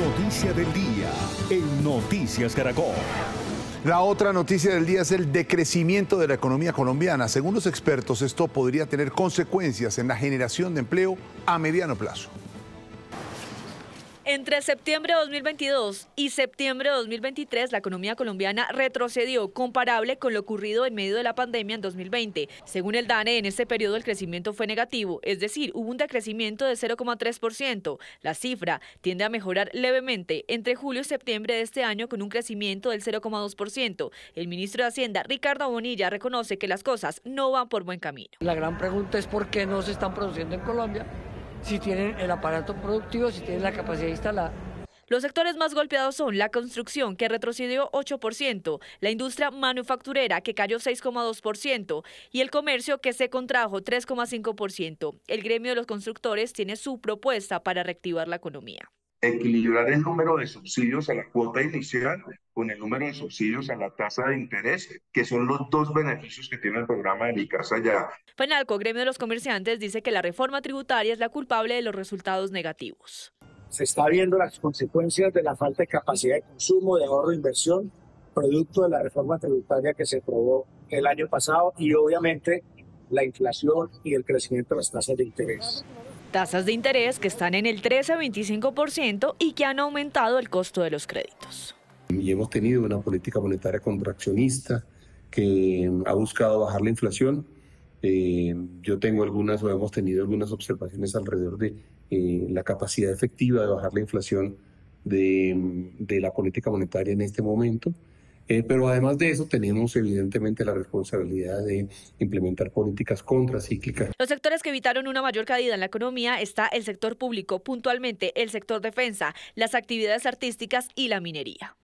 Noticia del día en Noticias Caracol. La otra noticia del día es el decrecimiento de la economía colombiana. Según los expertos, esto podría tener consecuencias en la generación de empleo a mediano plazo. Entre septiembre de 2022 y septiembre de 2023, la economía colombiana retrocedió, comparable con lo ocurrido en medio de la pandemia en 2020. Según el DANE, en este periodo el crecimiento fue negativo, es decir, hubo un decrecimiento de 0,3%. La cifra tiende a mejorar levemente entre julio y septiembre de este año con un crecimiento del 0,2%. El ministro de Hacienda, Ricardo Bonilla, reconoce que las cosas no van por buen camino. La gran pregunta es por qué no se están produciendo en Colombia si tienen el aparato productivo, si tienen la capacidad instalada. Los sectores más golpeados son la construcción, que retrocedió 8%, la industria manufacturera, que cayó 6,2%, y el comercio, que se contrajo 3,5%. El gremio de los constructores tiene su propuesta para reactivar la economía equilibrar el número de subsidios a la cuota inicial con el número de subsidios a la tasa de interés, que son los dos beneficios que tiene el programa de Mi Casa Ya. el gremio de los comerciantes, dice que la reforma tributaria es la culpable de los resultados negativos. Se está viendo las consecuencias de la falta de capacidad de consumo, de ahorro de inversión, producto de la reforma tributaria que se probó el año pasado y obviamente la inflación y el crecimiento de las tasas de interés. Tasas de interés que están en el 13-25% y que han aumentado el costo de los créditos. Y hemos tenido una política monetaria contraccionista que em, ha buscado bajar la inflación. Eh, yo tengo algunas o hemos tenido algunas observaciones alrededor de eh, la capacidad efectiva de bajar la inflación de, em, de la política monetaria en este momento. Eh, pero además de eso, tenemos evidentemente la responsabilidad de implementar políticas contracíclicas. Los sectores que evitaron una mayor caída en la economía está el sector público, puntualmente el sector defensa, las actividades artísticas y la minería.